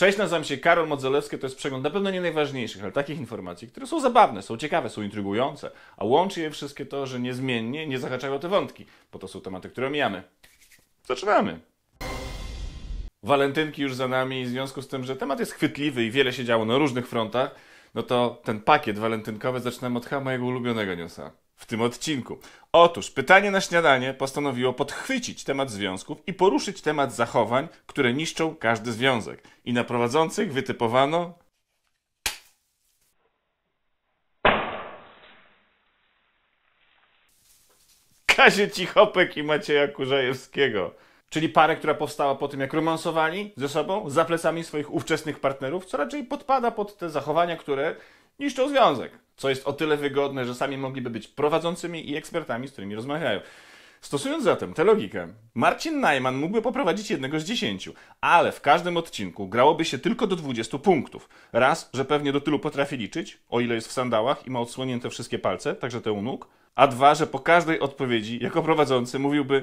Cześć, nazywam się Karol Modzelewski, to jest przegląd na pewno nie najważniejszych, ale takich informacji, które są zabawne, są ciekawe, są intrygujące, a łączy je wszystkie to, że niezmiennie nie zahaczają o te wątki, bo to są tematy, które mijamy. Zaczynamy! Walentynki już za nami i w związku z tym, że temat jest chwytliwy i wiele się działo na różnych frontach, no to ten pakiet walentynkowy zaczynam od chyba mojego ulubionego newsa w tym odcinku. Otóż pytanie na śniadanie postanowiło podchwycić temat związków i poruszyć temat zachowań, które niszczą każdy związek. I na prowadzących wytypowano. Kazie Cichopek i Macieja Kurzajewskiego. Czyli parę, która powstała po tym, jak romansowali ze sobą, za plecami swoich ówczesnych partnerów, co raczej podpada pod te zachowania, które niszczą związek co jest o tyle wygodne, że sami mogliby być prowadzącymi i ekspertami, z którymi rozmawiają. Stosując zatem tę logikę, Marcin Najman mógłby poprowadzić jednego z dziesięciu, ale w każdym odcinku grałoby się tylko do 20 punktów. Raz, że pewnie do tylu potrafi liczyć, o ile jest w sandałach i ma odsłonięte wszystkie palce, także te u nóg, a dwa, że po każdej odpowiedzi jako prowadzący mówiłby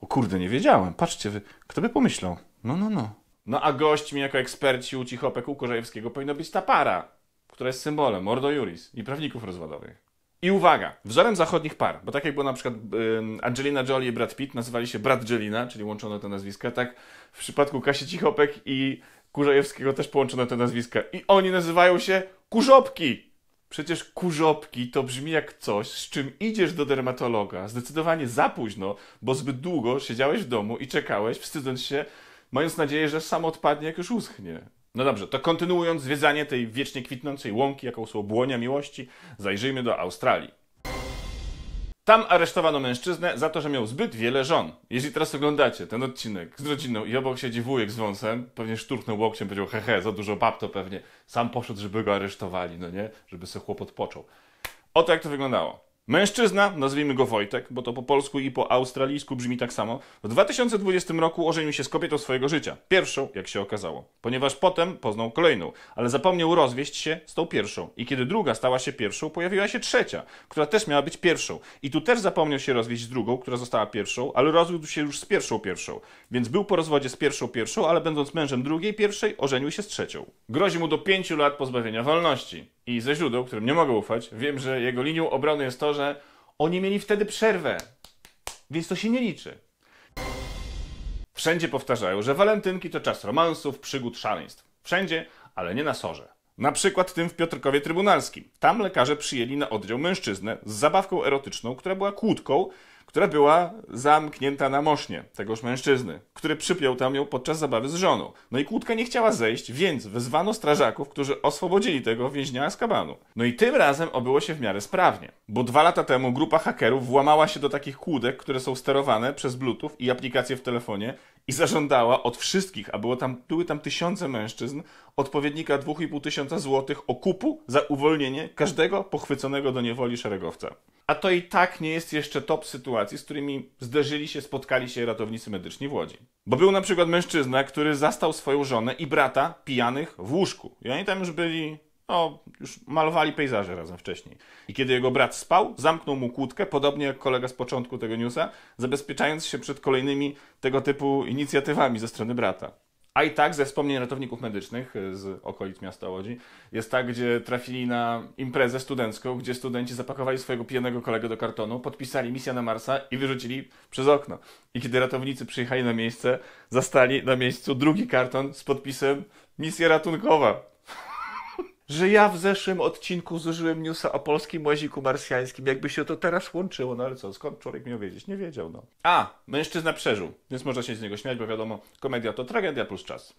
o kurde, nie wiedziałem, patrzcie wy, kto by pomyślał? No, no, no. No a gośćmi jako eksperci u Cichopek Ukorzejewskiego powinna być ta para która jest symbolem Mordo Juris i prawników rozwodowych. I uwaga, wzorem zachodnich par, bo tak jak było na przykład Angelina Jolie i Brad Pitt, nazywali się Brad Jelina, czyli łączono te nazwiska, tak w przypadku Kasi Cichopek i Kurzajewskiego też połączono te nazwiska. I oni nazywają się Kurzopki! Przecież kurzopki to brzmi jak coś, z czym idziesz do dermatologa zdecydowanie za późno, bo zbyt długo siedziałeś w domu i czekałeś, wstydząc się, mając nadzieję, że sam odpadnie, jak już uschnie. No dobrze, to kontynuując zwiedzanie tej wiecznie kwitnącej łąki, jaką są błonia miłości, zajrzyjmy do Australii. Tam aresztowano mężczyznę za to, że miał zbyt wiele żon. Jeśli teraz oglądacie ten odcinek z rodziną i obok siedzi wujek z wąsem, pewnie szturchnął łokciem, powiedział hehe, za dużo bab to pewnie. Sam poszedł, żeby go aresztowali, no nie? Żeby se chłop odpoczął. Oto jak to wyglądało. Mężczyzna, nazwijmy go Wojtek, bo to po polsku i po australijsku brzmi tak samo, w 2020 roku ożenił się z kobietą swojego życia. Pierwszą, jak się okazało. Ponieważ potem poznał kolejną, ale zapomniał rozwieść się z tą pierwszą. I kiedy druga stała się pierwszą, pojawiła się trzecia, która też miała być pierwszą. I tu też zapomniał się rozwieść z drugą, która została pierwszą, ale rozwiódł się już z pierwszą pierwszą. Więc był po rozwodzie z pierwszą pierwszą, ale będąc mężem drugiej pierwszej, ożenił się z trzecią. Grozi mu do pięciu lat pozbawienia wolności i ze źródeł, którym nie mogę ufać, wiem, że jego linią obrony jest to, że oni mieli wtedy przerwę, więc to się nie liczy. Wszędzie powtarzają, że walentynki to czas romansów, przygód, szaleństw. Wszędzie, ale nie na sorze. Na przykład tym w Piotrkowie Trybunalskim. Tam lekarze przyjęli na oddział mężczyznę z zabawką erotyczną, która była kłódką, która była zamknięta na mośnie tegoż mężczyzny który przypiął tam ją podczas zabawy z żoną. No i kłódka nie chciała zejść, więc wezwano strażaków, którzy oswobodzili tego więźnia z kabanu. No i tym razem obyło się w miarę sprawnie, bo dwa lata temu grupa hakerów włamała się do takich kłódek, które są sterowane przez Bluetooth i aplikacje w telefonie i zażądała od wszystkich, a było tam, były tam tysiące mężczyzn, odpowiednika 2,5 tysiąca złotych okupu za uwolnienie każdego pochwyconego do niewoli szeregowca. A to i tak nie jest jeszcze top sytuacji, z którymi zderzyli się, spotkali się ratownicy medyczni w Łodzi. Bo był na przykład mężczyzna, który zastał swoją żonę i brata pijanych w łóżku. I oni tam już byli, no, już malowali pejzaże razem wcześniej. I kiedy jego brat spał, zamknął mu kłódkę, podobnie jak kolega z początku tego newsa, zabezpieczając się przed kolejnymi tego typu inicjatywami ze strony brata. A i tak ze wspomnień ratowników medycznych y, z okolic miasta Łodzi jest tak, gdzie trafili na imprezę studencką, gdzie studenci zapakowali swojego pijanego kolegę do kartonu, podpisali misję na Marsa i wyrzucili przez okno. I kiedy ratownicy przyjechali na miejsce, zastali na miejscu drugi karton z podpisem misja ratunkowa że ja w zeszłym odcinku zużyłem newsa o polskim łaziku marsjańskim. Jakby się to teraz łączyło, no ale co, skąd człowiek miał wiedzieć? Nie wiedział, no. A, mężczyzna przeżył, więc można się z niego śmiać, bo wiadomo, komedia to tragedia plus czas.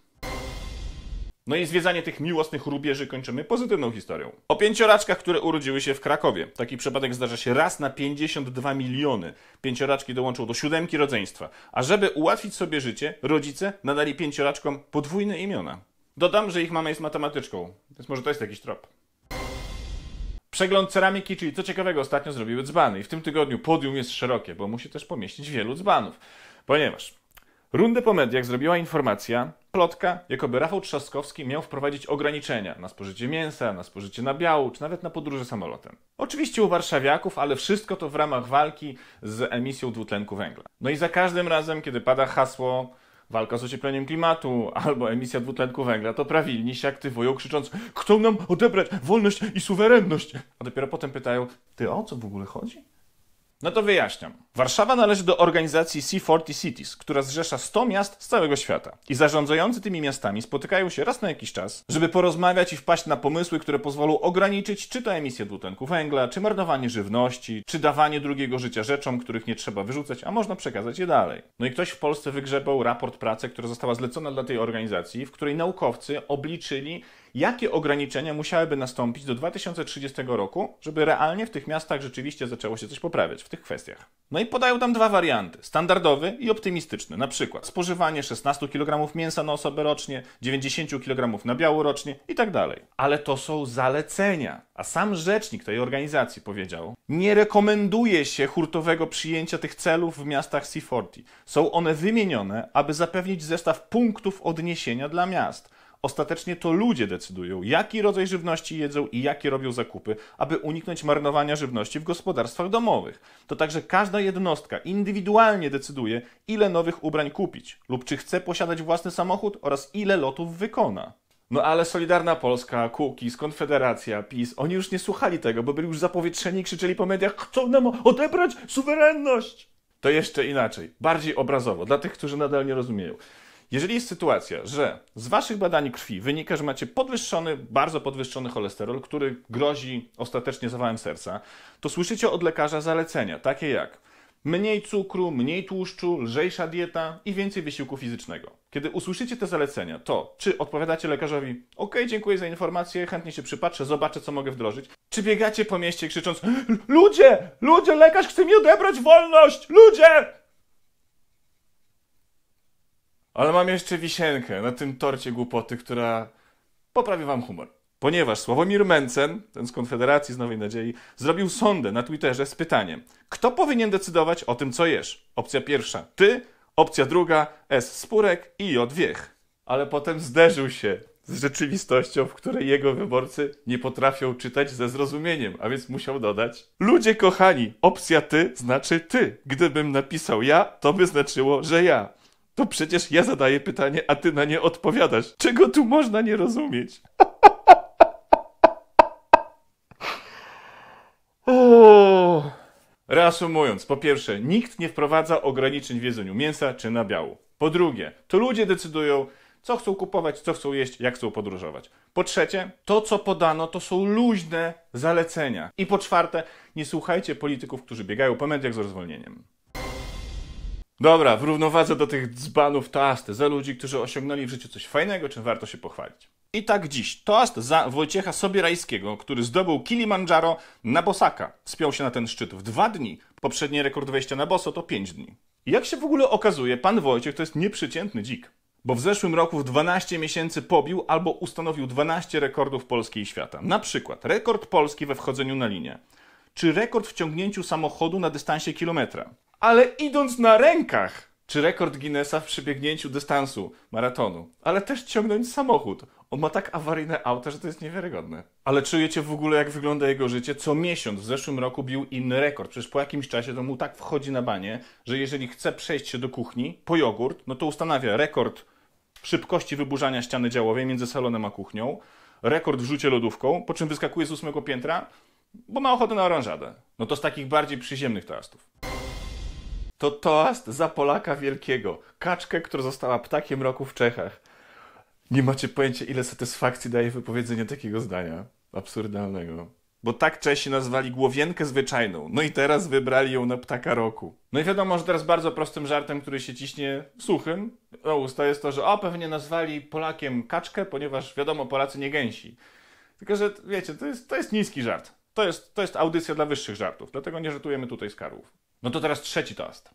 No i zwiedzanie tych miłosnych rubieży kończymy pozytywną historią. O pięcioraczkach, które urodziły się w Krakowie. Taki przypadek zdarza się raz na 52 miliony. Pięcioraczki dołączą do siódemki rodzeństwa. A żeby ułatwić sobie życie, rodzice nadali pięcioraczkom podwójne imiona. Dodam, że ich mama jest matematyczką, więc może to jest jakiś trop. Przegląd ceramiki, czyli co ciekawego ostatnio zrobiły dzbany. I w tym tygodniu podium jest szerokie, bo musi też pomieścić wielu dzbanów. Ponieważ rundę po mediach zrobiła informacja, plotka, jakoby Rafał Trzaskowski miał wprowadzić ograniczenia na spożycie mięsa, na spożycie nabiału, czy nawet na podróże samolotem. Oczywiście u warszawiaków, ale wszystko to w ramach walki z emisją dwutlenku węgla. No i za każdym razem, kiedy pada hasło walka z ociepleniem klimatu albo emisja dwutlenku węgla, to prawilni się aktywują krzycząc chcą nam odebrać wolność i suwerenność. A dopiero potem pytają, ty o co w ogóle chodzi? No to wyjaśniam. Warszawa należy do organizacji C40 Cities, która zrzesza 100 miast z całego świata. I zarządzający tymi miastami spotykają się raz na jakiś czas, żeby porozmawiać i wpaść na pomysły, które pozwolą ograniczyć czy to emisję dwutlenku węgla, czy marnowanie żywności, czy dawanie drugiego życia rzeczom, których nie trzeba wyrzucać, a można przekazać je dalej. No i ktoś w Polsce wygrzebał raport pracy, która została zlecona dla tej organizacji, w której naukowcy obliczyli, jakie ograniczenia musiałyby nastąpić do 2030 roku, żeby realnie w tych miastach rzeczywiście zaczęło się coś poprawiać w tych kwestiach. No i podają tam dwa warianty: standardowy i optymistyczny. Na przykład spożywanie 16 kg mięsa na osobę rocznie, 90 kg na biału rocznie i tak dalej. Ale to są zalecenia. A sam rzecznik tej organizacji powiedział: Nie rekomenduje się hurtowego przyjęcia tych celów w miastach C40. Są one wymienione, aby zapewnić zestaw punktów odniesienia dla miast Ostatecznie to ludzie decydują, jaki rodzaj żywności jedzą i jakie robią zakupy, aby uniknąć marnowania żywności w gospodarstwach domowych. To także każda jednostka indywidualnie decyduje, ile nowych ubrań kupić lub czy chce posiadać własny samochód oraz ile lotów wykona. No ale Solidarna Polska, Kukiz, Konfederacja, PiS, oni już nie słuchali tego, bo byli już zapowietrzeni i krzyczeli po mediach chcą nam odebrać suwerenność! To jeszcze inaczej, bardziej obrazowo, dla tych, którzy nadal nie rozumieją. Jeżeli jest sytuacja, że z waszych badań krwi wynika, że macie podwyższony, bardzo podwyższony cholesterol, który grozi ostatecznie zawałem serca, to słyszycie od lekarza zalecenia, takie jak mniej cukru, mniej tłuszczu, lżejsza dieta i więcej wysiłku fizycznego. Kiedy usłyszycie te zalecenia, to czy odpowiadacie lekarzowi: OK, dziękuję za informację, chętnie się przypatrzę, zobaczę, co mogę wdrożyć, czy biegacie po mieście krzycząc: Ludzie, ludzie, lekarz chce mi odebrać wolność, ludzie! Ale mam jeszcze wisienkę na tym torcie głupoty, która poprawi wam humor. Ponieważ Sławomir Mencen, ten z Konfederacji, z Nowej Nadziei, zrobił sondę na Twitterze z pytaniem: Kto powinien decydować o tym, co jesz? Opcja pierwsza ty, opcja druga S Spurek i J Wiech. Ale potem zderzył się z rzeczywistością, w której jego wyborcy nie potrafią czytać ze zrozumieniem, a więc musiał dodać: Ludzie kochani, opcja ty znaczy ty. Gdybym napisał ja, to by znaczyło, że ja. To przecież ja zadaję pytanie, a ty na nie odpowiadasz. Czego tu można nie rozumieć? Reasumując, po pierwsze, nikt nie wprowadza ograniczeń w jedzeniu mięsa czy nabiału. Po drugie, to ludzie decydują, co chcą kupować, co chcą jeść, jak chcą podróżować. Po trzecie, to co podano, to są luźne zalecenia. I po czwarte, nie słuchajcie polityków, którzy biegają po mediach z rozwolnieniem. Dobra, w równowadze do tych dzbanów toast za ludzi, którzy osiągnęli w życiu coś fajnego, czym warto się pochwalić. I tak dziś. Toast za Wojciecha Sobierajskiego, który zdobył Kilimandżaro na Bosaka. Spiął się na ten szczyt w dwa dni. Poprzedni rekord wejścia na Boso to pięć dni. Jak się w ogóle okazuje, pan Wojciech to jest nieprzyciętny dzik. Bo w zeszłym roku w 12 miesięcy pobił albo ustanowił 12 rekordów Polski i świata. Na przykład rekord Polski we wchodzeniu na linię czy rekord w ciągnięciu samochodu na dystansie kilometra. Ale idąc na rękach, czy rekord Guinnessa w przebiegnięciu dystansu maratonu, ale też ciągnąć samochód. On ma tak awaryjne auta, że to jest niewiarygodne. Ale czujecie w ogóle, jak wygląda jego życie? Co miesiąc w zeszłym roku bił inny rekord. Przecież po jakimś czasie to mu tak wchodzi na banie, że jeżeli chce przejść się do kuchni po jogurt, no to ustanawia rekord szybkości wyburzania ściany działowej między salonem a kuchnią, rekord w rzucie lodówką, po czym wyskakuje z ósmego piętra, bo ma ochotę na oranżadę. No to z takich bardziej przyziemnych toastów. To toast za Polaka Wielkiego. Kaczkę, która została ptakiem roku w Czechach. Nie macie pojęcia, ile satysfakcji daje wypowiedzenie takiego zdania. Absurdalnego. Bo tak Czesi nazwali głowienkę zwyczajną, no i teraz wybrali ją na ptaka roku. No i wiadomo, że teraz bardzo prostym żartem, który się ciśnie suchym o, usta jest to, że o, pewnie nazwali Polakiem kaczkę, ponieważ wiadomo, Polacy nie gęsi. Tylko, że wiecie, to jest, to jest niski żart to jest, to jest audycja dla wyższych żartów, dlatego nie żartujemy tutaj skarłów. No to teraz trzeci toast.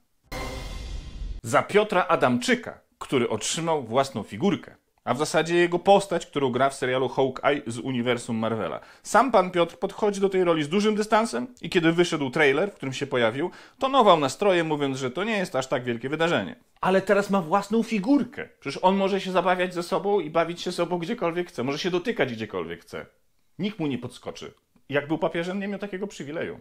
Za Piotra Adamczyka, który otrzymał własną figurkę, a w zasadzie jego postać, którą gra w serialu Hawkeye z uniwersum Marvela. Sam pan Piotr podchodzi do tej roli z dużym dystansem i kiedy wyszedł trailer, w którym się pojawił, tonował nastroje, mówiąc, że to nie jest aż tak wielkie wydarzenie. Ale teraz ma własną figurkę. Przecież on może się zabawiać ze sobą i bawić się sobą gdziekolwiek chce. Może się dotykać gdziekolwiek chce. Nikt mu nie podskoczy jak był papieżem, nie miał takiego przywileju.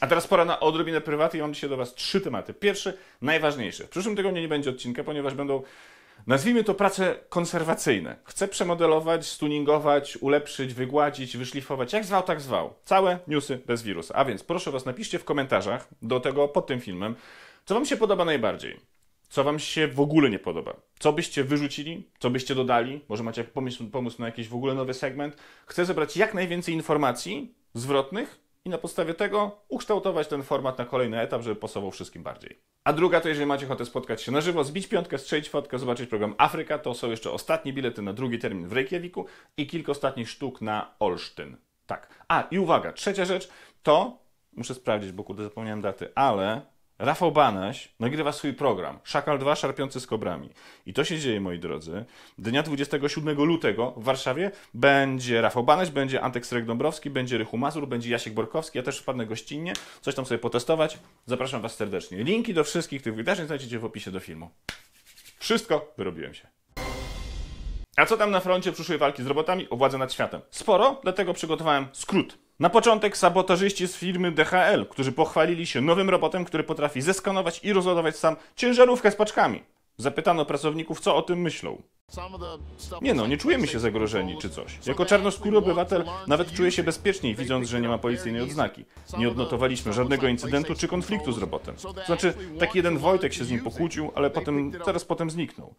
A teraz pora na odrobinę prywaty i mam dzisiaj do Was trzy tematy. Pierwszy, najważniejszy. W przyszłym tygodniu nie będzie odcinka, ponieważ będą, nazwijmy to, prace konserwacyjne. Chcę przemodelować, stuningować, ulepszyć, wygładzić, wyszlifować, jak zwał, tak zwał. Całe newsy bez wirusa. A więc proszę Was, napiszcie w komentarzach do tego pod tym filmem, co Wam się podoba najbardziej co wam się w ogóle nie podoba. Co byście wyrzucili, co byście dodali, może macie pomysł, pomysł na jakiś w ogóle nowy segment. Chcę zebrać jak najwięcej informacji zwrotnych i na podstawie tego ukształtować ten format na kolejny etap, żeby pasował wszystkim bardziej. A druga to, jeżeli macie ochotę spotkać się na żywo, zbić piątkę, strzelić fotkę, zobaczyć program Afryka, to są jeszcze ostatnie bilety na drugi termin w Reykjaviku i kilka ostatnich sztuk na Olsztyn. Tak. A, i uwaga, trzecia rzecz to, muszę sprawdzić, bo kurde zapomniałem daty, ale Rafał Banaś nagrywa swój program Szakal 2 Szarpiący z Kobrami. I to się dzieje, moi drodzy. Dnia 27 lutego w Warszawie będzie Rafał Banaś, będzie Antek Strek Dąbrowski, będzie Rychu Mazur, będzie Jasiek Borkowski. Ja też wpadnę gościnnie, coś tam sobie potestować. Zapraszam Was serdecznie. Linki do wszystkich tych wydarzeń znajdziecie w opisie do filmu. Wszystko wyrobiłem się. A co tam na froncie przyszłej walki z robotami o władzę nad światem? Sporo, dlatego przygotowałem skrót. Na początek sabotażyści z firmy DHL, którzy pochwalili się nowym robotem, który potrafi zeskanować i rozładować sam ciężarówkę z paczkami. Zapytano pracowników, co o tym myślą. Nie no, nie czujemy się zagrożeni czy coś. Jako czarnoskóry obywatel nawet czuję się bezpieczniej, widząc, że nie ma policyjnej odznaki. Nie odnotowaliśmy żadnego incydentu czy konfliktu z robotem. Znaczy, taki jeden Wojtek się z nim pokłócił, ale potem, zaraz potem zniknął.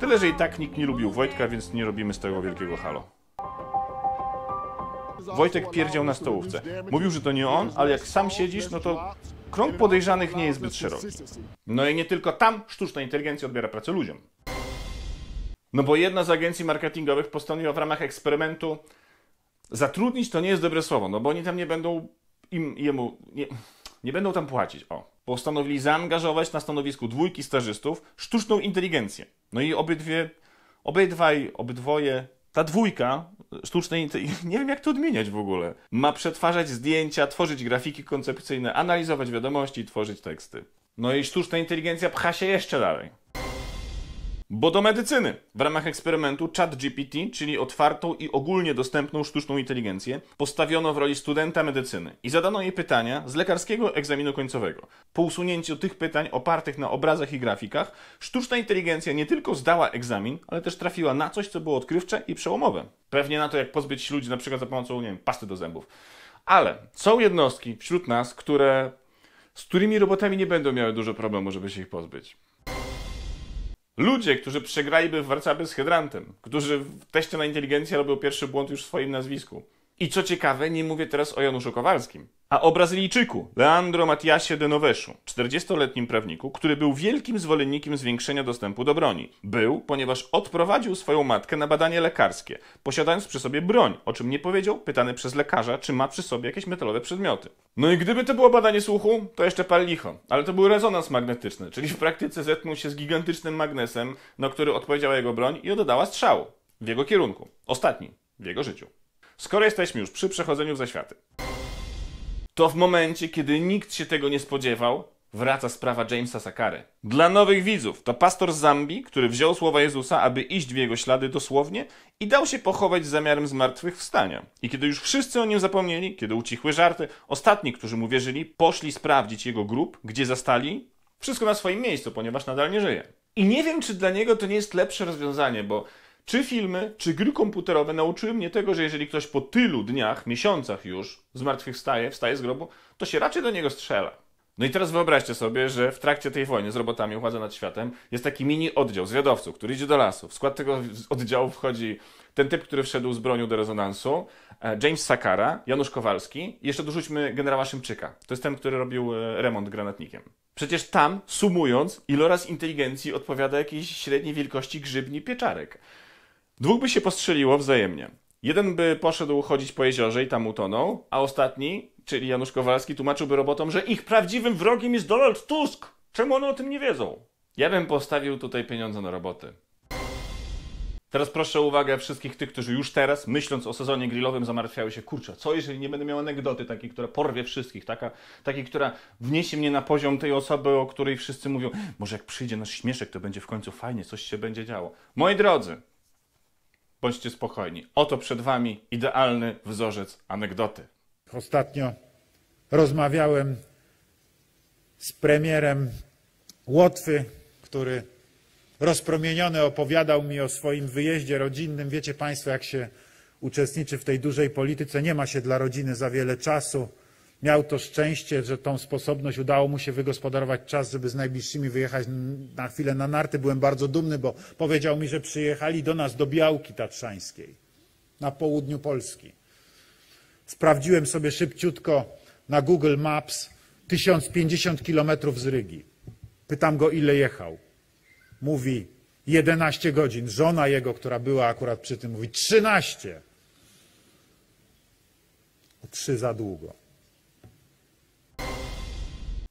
Tyle, że i tak nikt nie lubił Wojtka, więc nie robimy z tego wielkiego halo. Wojtek pierdział na stołówce. Mówił, że to nie on, ale jak sam siedzisz, no to krąg podejrzanych nie jest zbyt szeroki. No i nie tylko tam sztuczna inteligencja odbiera pracę ludziom. No bo jedna z agencji marketingowych postanowiła w ramach eksperymentu zatrudnić to nie jest dobre słowo, no bo oni tam nie będą im, jemu, nie, nie będą tam płacić, o. Postanowili zaangażować na stanowisku dwójki stażystów sztuczną inteligencję. No i obydwie, obydwaj, obydwoje ta dwójka sztucznej, nie wiem jak to odmieniać w ogóle, ma przetwarzać zdjęcia, tworzyć grafiki koncepcyjne, analizować wiadomości i tworzyć teksty. No i sztuczna inteligencja pcha się jeszcze dalej. Bo do medycyny. W ramach eksperymentu ChatGPT, czyli otwartą i ogólnie dostępną sztuczną inteligencję, postawiono w roli studenta medycyny i zadano jej pytania z lekarskiego egzaminu końcowego. Po usunięciu tych pytań opartych na obrazach i grafikach, sztuczna inteligencja nie tylko zdała egzamin, ale też trafiła na coś, co było odkrywcze i przełomowe. Pewnie na to, jak pozbyć się ludzi na przykład za pomocą, nie wiem, pasty do zębów. Ale są jednostki wśród nas, które z którymi robotami nie będą miały dużo problemu, żeby się ich pozbyć. Ludzie, którzy przegraliby w Warcaby z hydrantem, którzy w teście na inteligencję robią pierwszy błąd już w swoim nazwisku, i co ciekawe, nie mówię teraz o Januszu Kowalskim, a o Brazylijczyku Leandro Matiasie de Noveszu, 40-letnim prawniku, który był wielkim zwolennikiem zwiększenia dostępu do broni. Był, ponieważ odprowadził swoją matkę na badanie lekarskie, posiadając przy sobie broń, o czym nie powiedział, pytany przez lekarza, czy ma przy sobie jakieś metalowe przedmioty. No i gdyby to było badanie słuchu, to jeszcze pal licho, ale to był rezonans magnetyczny, czyli w praktyce zetknął się z gigantycznym magnesem, na który odpowiedziała jego broń i oddała strzał w jego kierunku, ostatni w jego życiu. Skoro jesteśmy już przy przechodzeniu w zaświaty, to w momencie, kiedy nikt się tego nie spodziewał, wraca sprawa Jamesa Sakary. Dla nowych widzów to pastor z Zambii, który wziął słowa Jezusa, aby iść w jego ślady dosłownie i dał się pochować z zamiarem zmartwychwstania. I kiedy już wszyscy o nim zapomnieli, kiedy ucichły żarty, ostatni, którzy mu wierzyli, poszli sprawdzić jego grób, gdzie zastali wszystko na swoim miejscu, ponieważ nadal nie żyje. I nie wiem, czy dla niego to nie jest lepsze rozwiązanie, bo czy filmy, czy gry komputerowe nauczyły mnie tego, że jeżeli ktoś po tylu dniach, miesiącach już zmartwychwstaje, wstaje z grobu, to się raczej do niego strzela. No i teraz wyobraźcie sobie, że w trakcie tej wojny z robotami władza nad światem jest taki mini oddział zwiadowców, który idzie do lasu. W skład tego oddziału wchodzi ten typ, który wszedł z bronią do rezonansu, e, James Sakara, Janusz Kowalski i jeszcze dorzućmy generała Szymczyka. To jest ten, który robił e, remont granatnikiem. Przecież tam, sumując, iloraz inteligencji odpowiada jakiejś średniej wielkości grzybni pieczarek. Dwóch by się postrzeliło wzajemnie. Jeden by poszedł chodzić po jeziorze i tam utonął, a ostatni, czyli Janusz Kowalski, tłumaczyłby robotom, że ich prawdziwym wrogiem jest Donald Tusk. Czemu one o tym nie wiedzą? Ja bym postawił tutaj pieniądze na roboty. Teraz proszę o uwagę wszystkich tych, którzy już teraz, myśląc o sezonie grillowym, zamartwiały się, kurczę, co jeżeli nie będę miał anegdoty takiej, która porwie wszystkich, taka, takiej, która wniesie mnie na poziom tej osoby, o której wszyscy mówią, może jak przyjdzie nasz śmieszek, to będzie w końcu fajnie, coś się będzie działo. Moi drodzy, Bądźcie spokojni. Oto przed Wami idealny wzorzec anegdoty. Ostatnio rozmawiałem z premierem Łotwy, który rozpromieniony opowiadał mi o swoim wyjeździe rodzinnym. Wiecie Państwo, jak się uczestniczy w tej dużej polityce, nie ma się dla rodziny za wiele czasu. Miał to szczęście, że tą sposobność udało mu się wygospodarować czas, żeby z najbliższymi wyjechać na chwilę na narty. Byłem bardzo dumny, bo powiedział mi, że przyjechali do nas do Białki Tatrzańskiej na południu Polski. Sprawdziłem sobie szybciutko na Google Maps 1050 kilometrów z Rygi. Pytam go, ile jechał. Mówi 11 godzin. Żona jego, która była akurat przy tym, mówi 13. O trzy za długo.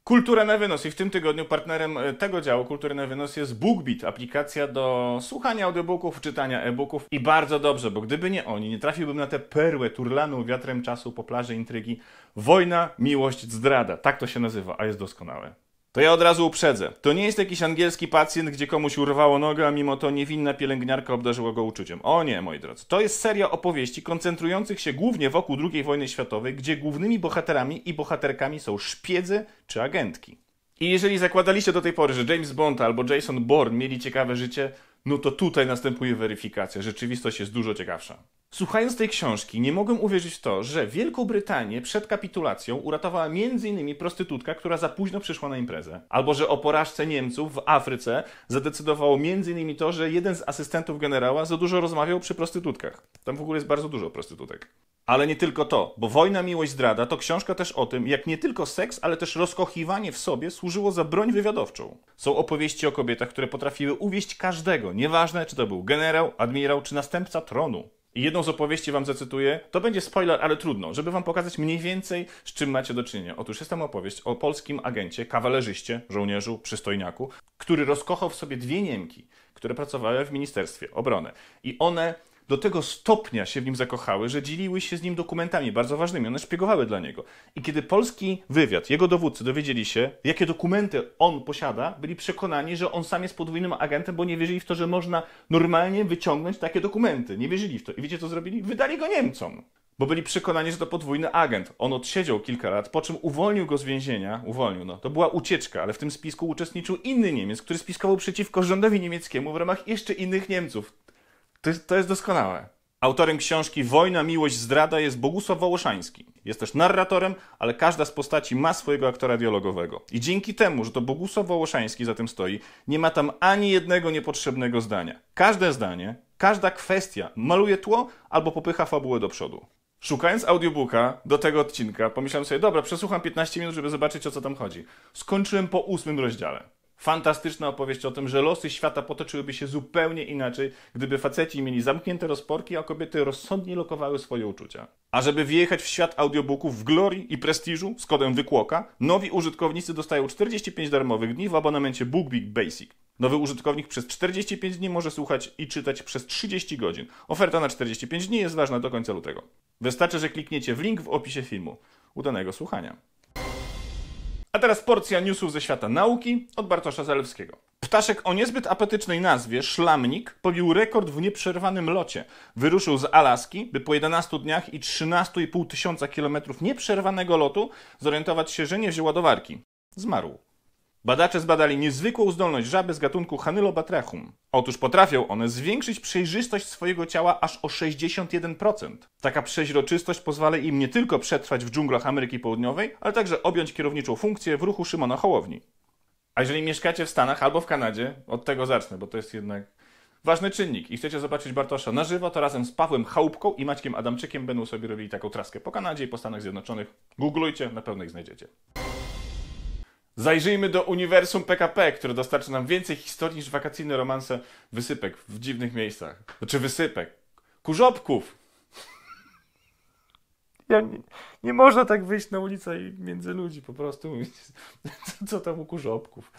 Kultura na wynos i w tym tygodniu partnerem e, tego działu Kultury na wynos jest BookBeat, aplikacja do słuchania audiobooków, czytania e-booków i bardzo dobrze, bo gdyby nie oni, nie trafiłbym na tę perłę turlaną wiatrem czasu po plaży intrygi Wojna, miłość, zdrada. Tak to się nazywa, a jest doskonałe. To ja od razu uprzedzę. To nie jest jakiś angielski pacjent, gdzie komuś urwało nogę, a mimo to niewinna pielęgniarka obdarzyła go uczuciem. O nie, moi drodzy. To jest seria opowieści koncentrujących się głównie wokół II wojny światowej, gdzie głównymi bohaterami i bohaterkami są szpiedzy czy agentki. I jeżeli zakładaliście do tej pory, że James Bond albo Jason Bourne mieli ciekawe życie, no to tutaj następuje weryfikacja. Rzeczywistość jest dużo ciekawsza. Słuchając tej książki, nie mogłem uwierzyć w to, że Wielką Brytanię przed kapitulacją uratowała m.in. prostytutka, która za późno przyszła na imprezę. Albo że o porażce Niemców w Afryce zadecydowało m.in. to, że jeden z asystentów generała za dużo rozmawiał przy prostytutkach. Tam w ogóle jest bardzo dużo prostytutek. Ale nie tylko to, bo Wojna, Miłość, Zdrada to książka też o tym, jak nie tylko seks, ale też rozkochiwanie w sobie służyło za broń wywiadowczą. Są opowieści o kobietach, które potrafiły uwieść każdego, Nieważne, czy to był generał, admirał, czy następca tronu. I jedną z opowieści wam zacytuję. To będzie spoiler, ale trudno, żeby wam pokazać mniej więcej, z czym macie do czynienia. Otóż jest tam opowieść o polskim agencie, kawalerzyście, żołnierzu, przystojniaku, który rozkochał w sobie dwie Niemki, które pracowały w Ministerstwie Obrony. I one do tego stopnia się w nim zakochały, że dzieliły się z nim dokumentami bardzo ważnymi. One szpiegowały dla niego. I kiedy polski wywiad, jego dowódcy dowiedzieli się, jakie dokumenty on posiada, byli przekonani, że on sam jest podwójnym agentem, bo nie wierzyli w to, że można normalnie wyciągnąć takie dokumenty. Nie wierzyli w to. I wiecie, co zrobili? Wydali go Niemcom bo byli przekonani, że to podwójny agent. On odsiedział kilka lat, po czym uwolnił go z więzienia. Uwolnił, no. To była ucieczka, ale w tym spisku uczestniczył inny Niemiec, który spiskował przeciwko rządowi niemieckiemu w ramach jeszcze innych Niemców. To jest, to jest doskonałe. Autorem książki Wojna, Miłość, Zdrada jest Bogusław Wołoszański. Jest też narratorem, ale każda z postaci ma swojego aktora dialogowego. I dzięki temu, że to Bogusław Wołoszański za tym stoi, nie ma tam ani jednego niepotrzebnego zdania. Każde zdanie, każda kwestia maluje tło albo popycha fabułę do przodu. Szukając audiobooka do tego odcinka, pomyślałem sobie, dobra, przesłucham 15 minut, żeby zobaczyć o co tam chodzi. Skończyłem po ósmym rozdziale. Fantastyczna opowieść o tym, że losy świata potoczyłyby się zupełnie inaczej, gdyby faceci mieli zamknięte rozporki, a kobiety rozsądnie lokowały swoje uczucia. A żeby wjechać w świat audiobooków w glorii i prestiżu z kodem wykłoka, nowi użytkownicy dostają 45 darmowych dni w abonamencie BookBeat Basic. Nowy użytkownik przez 45 dni może słuchać i czytać przez 30 godzin. Oferta na 45 dni jest ważna do końca lutego. Wystarczy, że klikniecie w link w opisie filmu. Udanego słuchania. A teraz porcja newsów ze świata nauki od Bartosza Zalewskiego. Ptaszek o niezbyt apetycznej nazwie, szlamnik, pobił rekord w nieprzerwanym locie. Wyruszył z Alaski, by po 11 dniach i 13,5 tysiąca kilometrów nieprzerwanego lotu zorientować się, że nie wziął ładowarki. Zmarł. Badacze zbadali niezwykłą zdolność żaby z gatunku Hanylobatrachum. Otóż potrafią one zwiększyć przejrzystość swojego ciała aż o 61%. Taka przeźroczystość pozwala im nie tylko przetrwać w dżunglach Ameryki Południowej, ale także objąć kierowniczą funkcję w ruchu Szymona Hołowni. A jeżeli mieszkacie w Stanach albo w Kanadzie, od tego zacznę, bo to jest jednak ważny czynnik i chcecie zobaczyć Bartosza na żywo, to razem z Pawłem Chałupką i Maćkiem Adamczykiem będą sobie robili taką traskę po Kanadzie i po Stanach Zjednoczonych. Googlujcie, na pewno ich znajdziecie. Zajrzyjmy do uniwersum PKP, które dostarczy nam więcej historii niż wakacyjne romanse wysypek w dziwnych miejscach. Znaczy wysypek. Kurzopków! Ja nie, nie, można tak wyjść na ulicę i między ludzi po prostu mówić, co, co tam u kurzopków.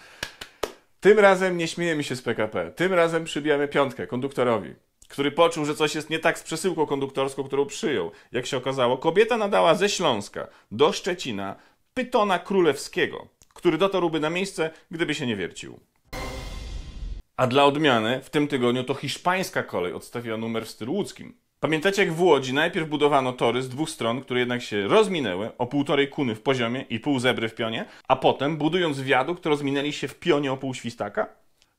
Tym razem nie śmiejemy się z PKP. Tym razem przybijamy piątkę konduktorowi, który poczuł, że coś jest nie tak z przesyłką konduktorską, którą przyjął. Jak się okazało, kobieta nadała ze Śląska do Szczecina pytona królewskiego który dotarłby na miejsce, gdyby się nie wiercił. A dla odmiany w tym tygodniu to hiszpańska kolej odstawiła numer w stylu łódzkim. Pamiętacie jak w Łodzi najpierw budowano tory z dwóch stron, które jednak się rozminęły o półtorej kuny w poziomie i pół zebry w pionie, a potem budując wiadukt rozminęli się w pionie o pół świstaka?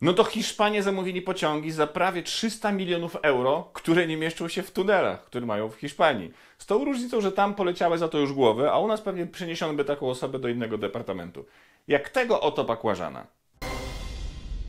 No to Hiszpanie zamówili pociągi za prawie 300 milionów euro, które nie mieszczą się w tunelach, które mają w Hiszpanii. Z tą różnicą, że tam poleciały za to już głowy, a u nas pewnie przeniesiono by taką osobę do innego departamentu. Jak tego oto pakłażana.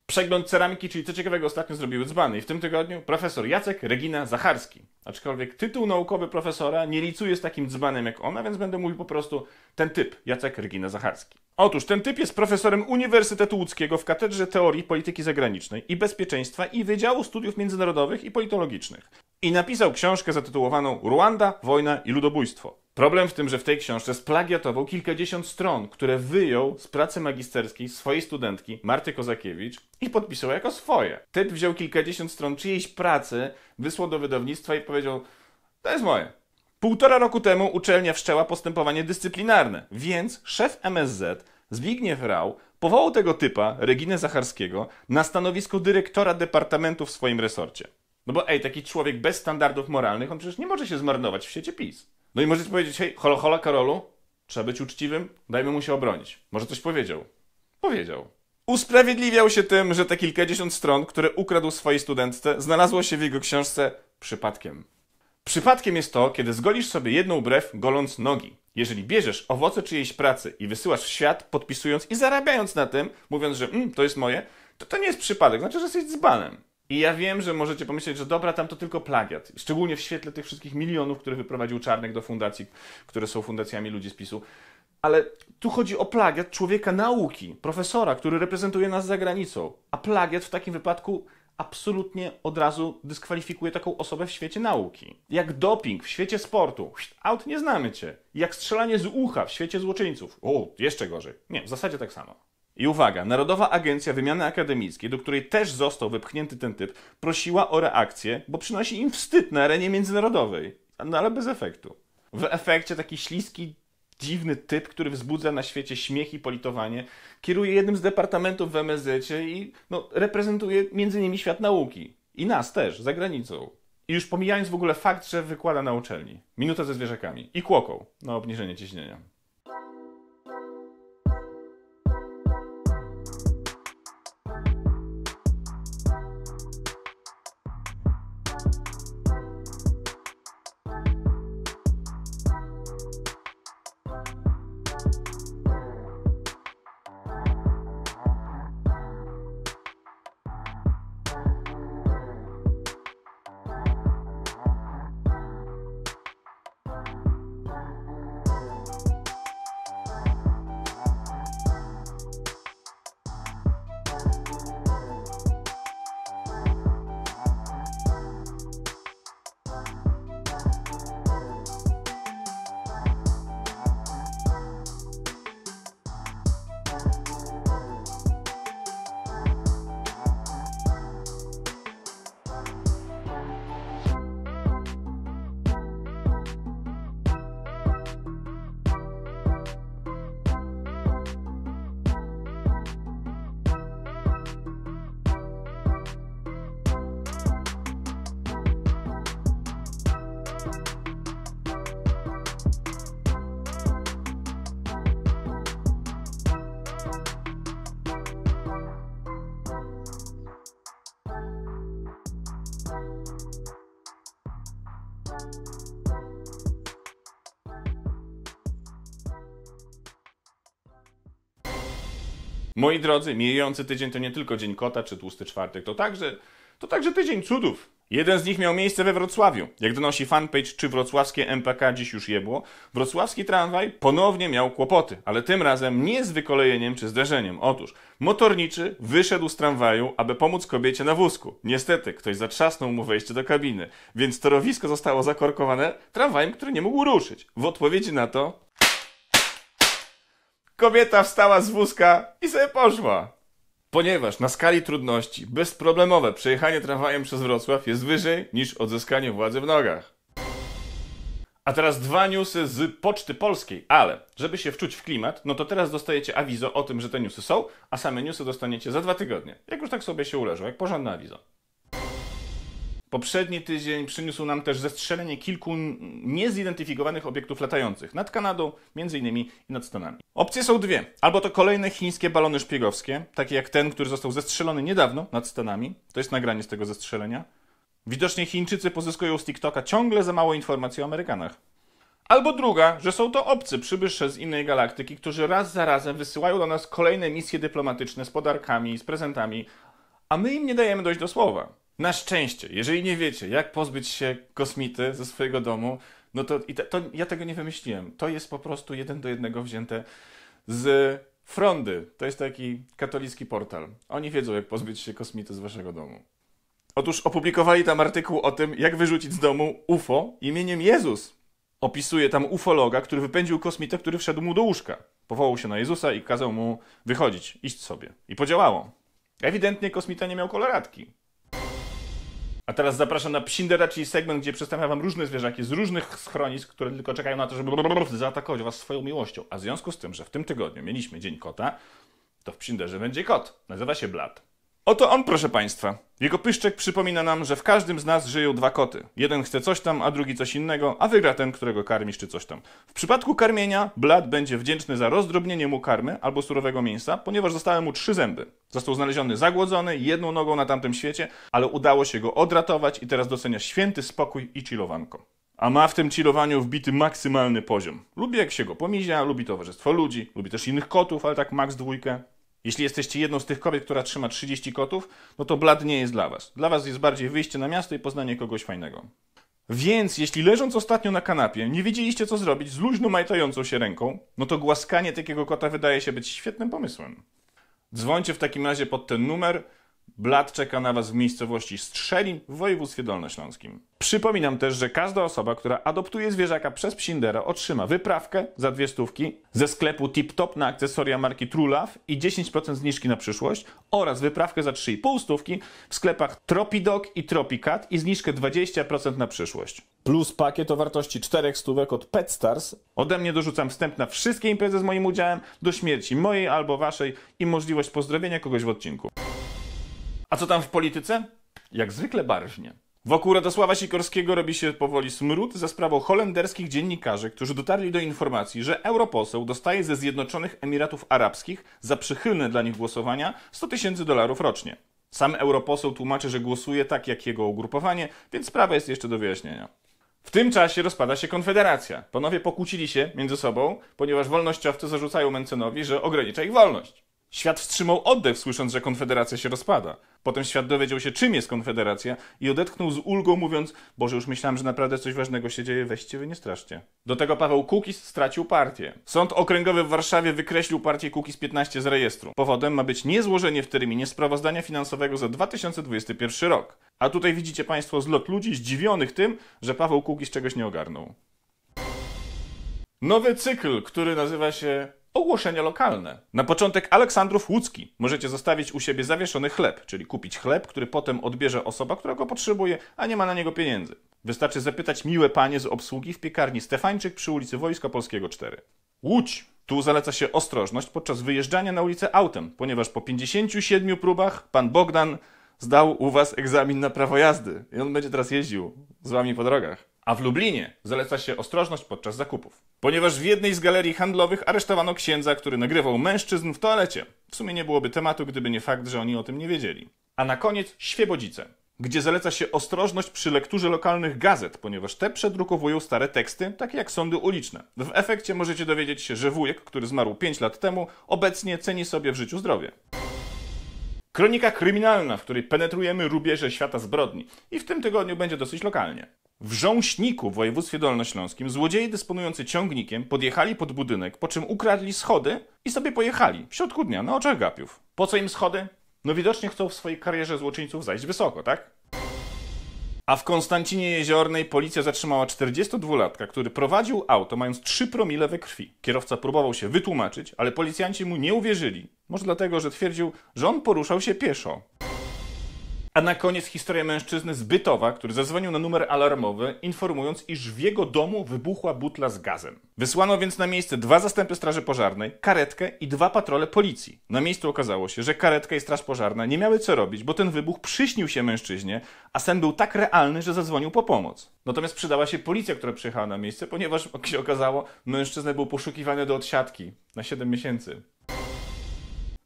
Przegląd ceramiki, czyli co ciekawego ostatnio zrobiły dzbany. I w tym tygodniu profesor Jacek Regina Zacharski. Aczkolwiek tytuł naukowy profesora nie licuje z takim dzbanem jak ona, więc będę mówił po prostu ten typ, Jacek Regina Zacharski. Otóż ten typ jest profesorem Uniwersytetu Łódzkiego w Katedrze Teorii Polityki Zagranicznej i Bezpieczeństwa i Wydziału Studiów Międzynarodowych i Politologicznych. I napisał książkę zatytułowaną Ruanda, Wojna i Ludobójstwo. Problem w tym, że w tej książce splagiatował kilkadziesiąt stron, które wyjął z pracy magisterskiej swojej studentki Marty Kozakiewicz i podpisał jako swoje. Typ wziął kilkadziesiąt stron czyjejś pracy, wysłał do wydawnictwa i powiedział, powiedział, to jest moje. Półtora roku temu uczelnia wszczęła postępowanie dyscyplinarne, więc szef MSZ Zbigniew Rau powołał tego typa, Reginę Zacharskiego, na stanowisko dyrektora departamentu w swoim resorcie. No bo ej, taki człowiek bez standardów moralnych, on przecież nie może się zmarnować w świecie PiS. No i możecie powiedzieć, hej, hola, hola, Karolu, trzeba być uczciwym, dajmy mu się obronić. Może coś powiedział. Powiedział. Usprawiedliwiał się tym, że te kilkadziesiąt stron, które ukradł swojej studentce, znalazło się w jego książce przypadkiem. Przypadkiem jest to, kiedy zgolisz sobie jedną brew, goląc nogi. Jeżeli bierzesz owoce czyjejś pracy i wysyłasz w świat, podpisując i zarabiając na tym, mówiąc, że mm, to jest moje, to to nie jest przypadek, znaczy, że jesteś dzbanem. I ja wiem, że możecie pomyśleć, że dobra, tam to tylko plagiat. Szczególnie w świetle tych wszystkich milionów, które wyprowadził Czarnek do fundacji, które są fundacjami ludzi z PiSu ale tu chodzi o plagiat człowieka nauki, profesora, który reprezentuje nas za granicą. A plagiat w takim wypadku absolutnie od razu dyskwalifikuje taką osobę w świecie nauki. Jak doping w świecie sportu, out nie znamy cię. Jak strzelanie z ucha w świecie złoczyńców, o, jeszcze gorzej. Nie, w zasadzie tak samo. I uwaga, Narodowa Agencja Wymiany Akademickiej, do której też został wypchnięty ten typ, prosiła o reakcję, bo przynosi im wstyd na arenie międzynarodowej. No ale bez efektu. W efekcie taki śliski dziwny typ, który wzbudza na świecie śmiech i politowanie, kieruje jednym z departamentów w msz i no, reprezentuje między innymi świat nauki. I nas też, za granicą. I już pomijając w ogóle fakt, że wykłada na uczelni. Minuta ze zwierzakami. I kłoką na obniżenie ciśnienia. Moi drodzy, mijający tydzień to nie tylko Dzień Kota czy Tłusty Czwartek, to także, to także tydzień cudów. Jeden z nich miał miejsce we Wrocławiu. Jak donosi fanpage czy wrocławskie MPK dziś już jebło, wrocławski tramwaj ponownie miał kłopoty, ale tym razem nie z wykolejeniem czy zderzeniem. Otóż motorniczy wyszedł z tramwaju, aby pomóc kobiecie na wózku. Niestety, ktoś zatrzasnął mu wejście do kabiny, więc torowisko zostało zakorkowane tramwajem, który nie mógł ruszyć. W odpowiedzi na to kobieta wstała z wózka i sobie poszła. Ponieważ na skali trudności bezproblemowe przejechanie tramwajem przez Wrocław jest wyżej niż odzyskanie władzy w nogach. A teraz dwa newsy z Poczty Polskiej, ale żeby się wczuć w klimat, no to teraz dostajecie awizo o tym, że te newsy są, a same newsy dostaniecie za dwa tygodnie. Jak już tak sobie się uleżą, jak porządne awizo. Poprzedni tydzień przyniósł nam też zestrzelenie kilku niezidentyfikowanych obiektów latających nad Kanadą, między innymi i nad Stanami. Opcje są dwie. Albo to kolejne chińskie balony szpiegowskie, takie jak ten, który został zestrzelony niedawno nad Stanami. To jest nagranie z tego zestrzelenia. Widocznie Chińczycy pozyskują z TikToka ciągle za mało informacji o Amerykanach. Albo druga, że są to obcy przybysze z innej galaktyki, którzy raz za razem wysyłają do nas kolejne misje dyplomatyczne z podarkami, z prezentami, a my im nie dajemy dojść do słowa. Na szczęście, jeżeli nie wiecie, jak pozbyć się kosmity ze swojego domu, no to, to ja tego nie wymyśliłem. To jest po prostu jeden do jednego wzięte z Frondy. To jest taki katolicki portal. Oni wiedzą, jak pozbyć się kosmity z waszego domu. Otóż opublikowali tam artykuł o tym, jak wyrzucić z domu UFO imieniem Jezus. Opisuje tam ufologa, który wypędził kosmitę, który wszedł mu do łóżka. Powołał się na Jezusa i kazał mu wychodzić, iść sobie. I podziałało. Ewidentnie kosmita nie miał koloratki. A teraz zapraszam na Psindera, czyli segment, gdzie przedstawiam wam różne zwierzaki z różnych schronisk, które tylko czekają na to, żeby zaatakować was swoją miłością. A w związku z tym, że w tym tygodniu mieliśmy Dzień Kota, to w Psinderze będzie kot. Nazywa się Blad. Oto on, proszę Państwa. Jego pyszczek przypomina nam, że w każdym z nas żyją dwa koty. Jeden chce coś tam, a drugi coś innego, a wygra ten, którego karmisz czy coś tam. W przypadku karmienia, Blad będzie wdzięczny za rozdrobnienie mu karmy albo surowego mięsa, ponieważ zostały mu trzy zęby. Został znaleziony zagłodzony, jedną nogą na tamtym świecie, ale udało się go odratować i teraz docenia święty spokój i chillowanko. A ma w tym chillowaniu wbity maksymalny poziom. Lubi jak się go pomizia, lubi towarzystwo ludzi, lubi też innych kotów, ale tak max dwójkę. Jeśli jesteście jedną z tych kobiet, która trzyma 30 kotów, no to blad nie jest dla was. Dla was jest bardziej wyjście na miasto i poznanie kogoś fajnego. Więc jeśli leżąc ostatnio na kanapie nie wiedzieliście co zrobić z luźno majtającą się ręką, no to głaskanie takiego kota wydaje się być świetnym pomysłem. Dzwońcie w takim razie pod ten numer Blat czeka na Was w miejscowości Strzelin w województwie dolnośląskim. Przypominam też, że każda osoba, która adoptuje zwierzaka przez Psindera otrzyma wyprawkę za dwie stówki ze sklepu Tip Top na akcesoria marki Trulaw i 10% zniżki na przyszłość oraz wyprawkę za 3,5 stówki w sklepach Tropidog i Tropicat i zniżkę 20% na przyszłość. Plus pakiet o wartości 4 stówek od Pet Stars. Ode mnie dorzucam wstęp na wszystkie imprezy z moim udziałem do śmierci mojej albo waszej i możliwość pozdrowienia kogoś w odcinku. A co tam w polityce? Jak zwykle barżnie. Wokół Radosława Sikorskiego robi się powoli smród za sprawą holenderskich dziennikarzy, którzy dotarli do informacji, że europoseł dostaje ze Zjednoczonych Emiratów Arabskich za przychylne dla nich głosowania 100 tysięcy dolarów rocznie. Sam europoseł tłumaczy, że głosuje tak jak jego ugrupowanie, więc sprawa jest jeszcze do wyjaśnienia. W tym czasie rozpada się Konfederacja. Panowie pokłócili się między sobą, ponieważ wolnościowcy zarzucają Mencenowi, że ogranicza ich wolność. Świat wstrzymał oddech, słysząc, że Konfederacja się rozpada. Potem świat dowiedział się, czym jest Konfederacja i odetchnął z ulgą, mówiąc: Boże, już myślałem, że naprawdę coś ważnego się dzieje, weźcie wy nie straszcie. Do tego Paweł Kukis stracił partię. Sąd okręgowy w Warszawie wykreślił partię Kukis 15 z rejestru. Powodem ma być niezłożenie w terminie sprawozdania finansowego za 2021 rok. A tutaj widzicie Państwo zlot ludzi zdziwionych tym, że Paweł Kukis czegoś nie ogarnął. Nowy cykl, który nazywa się ogłoszenia lokalne. Na początek Aleksandrów Łódzki. Możecie zostawić u siebie zawieszony chleb, czyli kupić chleb, który potem odbierze osoba, która go potrzebuje, a nie ma na niego pieniędzy. Wystarczy zapytać miłe panie z obsługi w piekarni Stefańczyk przy ulicy Wojska Polskiego 4. Łódź! Tu zaleca się ostrożność podczas wyjeżdżania na ulicę autem, ponieważ po 57 próbach pan Bogdan zdał u was egzamin na prawo jazdy i on będzie teraz jeździł z wami po drogach. A w Lublinie zaleca się ostrożność podczas zakupów, ponieważ w jednej z galerii handlowych aresztowano księdza, który nagrywał mężczyzn w toalecie. W sumie nie byłoby tematu, gdyby nie fakt, że oni o tym nie wiedzieli. A na koniec Świebodzice, gdzie zaleca się ostrożność przy lekturze lokalnych gazet, ponieważ te przedrukowują stare teksty, takie jak sądy uliczne. W efekcie możecie dowiedzieć się, że wujek, który zmarł 5 lat temu, obecnie ceni sobie w życiu zdrowie. Kronika kryminalna, w której penetrujemy rubieże świata zbrodni. I w tym tygodniu będzie dosyć lokalnie. W Żąśniku w województwie dolnośląskim złodzieje dysponujący ciągnikiem podjechali pod budynek, po czym ukradli schody i sobie pojechali w środku dnia na oczach gapiów. Po co im schody? No widocznie chcą w swojej karierze złoczyńców zajść wysoko, tak? A w Konstancinie Jeziornej policja zatrzymała 42-latka, który prowadził auto mając 3 promile we krwi. Kierowca próbował się wytłumaczyć, ale policjanci mu nie uwierzyli. Może dlatego, że twierdził, że on poruszał się pieszo. A na koniec historia mężczyzny z Bytowa, który zadzwonił na numer alarmowy, informując, iż w jego domu wybuchła butla z gazem. Wysłano więc na miejsce dwa zastępy straży pożarnej, karetkę i dwa patrole policji. Na miejscu okazało się, że karetka i straż pożarna nie miały co robić, bo ten wybuch przyśnił się mężczyźnie, a sen był tak realny, że zadzwonił po pomoc. Natomiast przydała się policja, która przyjechała na miejsce, ponieważ, jak się okazało, mężczyzna był poszukiwany do odsiadki na 7 miesięcy.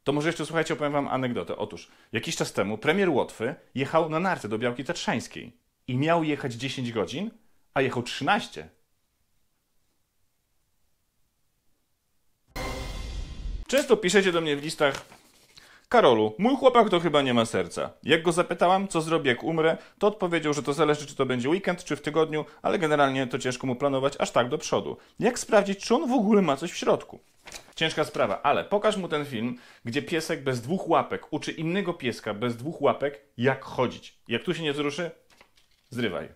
To może jeszcze słuchajcie, opowiem wam anegdotę. Otóż jakiś czas temu premier Łotwy jechał na narty do Białki Tatrzańskiej i miał jechać 10 godzin, a jechał 13. Często piszecie do mnie w listach, Karolu, mój chłopak to chyba nie ma serca. Jak go zapytałam, co zrobię, jak umrę, to odpowiedział, że to zależy, czy to będzie weekend, czy w tygodniu, ale generalnie to ciężko mu planować aż tak do przodu. Jak sprawdzić, czy on w ogóle ma coś w środku? Ciężka sprawa, ale pokaż mu ten film, gdzie piesek bez dwóch łapek uczy innego pieska bez dwóch łapek, jak chodzić. Jak tu się nie wzruszy, zrywaj.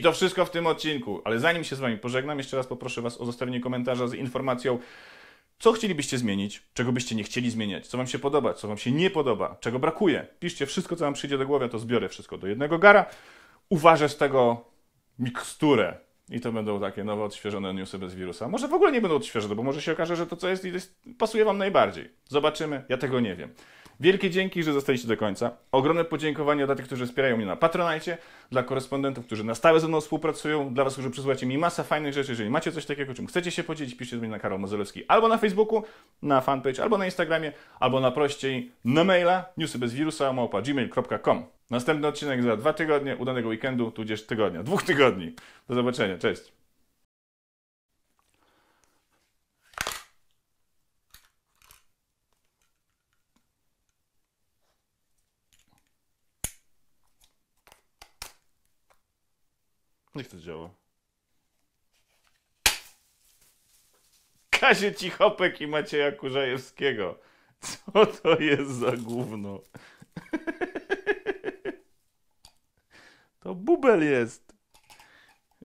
I to wszystko w tym odcinku. Ale zanim się z Wami pożegnam, jeszcze raz poproszę Was o zostawienie komentarza z informacją, co chcielibyście zmienić, czego byście nie chcieli zmieniać, co Wam się podoba, co Wam się nie podoba, czego brakuje. Piszcie wszystko, co Wam przyjdzie do głowy, to zbiorę wszystko do jednego gara. Uważę z tego miksturę. I to będą takie nowe, odświeżone newsy bez wirusa. Może w ogóle nie będą odświeżone, bo może się okaże, że to, co jest, jest pasuje Wam najbardziej. Zobaczymy, ja tego nie wiem. Wielkie dzięki, że zostaliście do końca. Ogromne podziękowania dla tych, którzy wspierają mnie na Patronite, dla korespondentów, którzy na stałe ze mną współpracują, dla Was, którzy przysyłacie mi masę fajnych rzeczy. Jeżeli macie coś takiego, czym chcecie się podzielić, piszcie do mnie na Karol Mazelowski albo na Facebooku, na fanpage, albo na Instagramie, albo na prościej na maila newsybezwirusa@gmail.com. Następny odcinek za dwa tygodnie, udanego weekendu, tudzież tygodnia, dwóch tygodni. Do zobaczenia, cześć. Niech to działa. Kazie Cichopek i Macieja Kurzajewskiego. Co to jest za gówno? To bubel jest.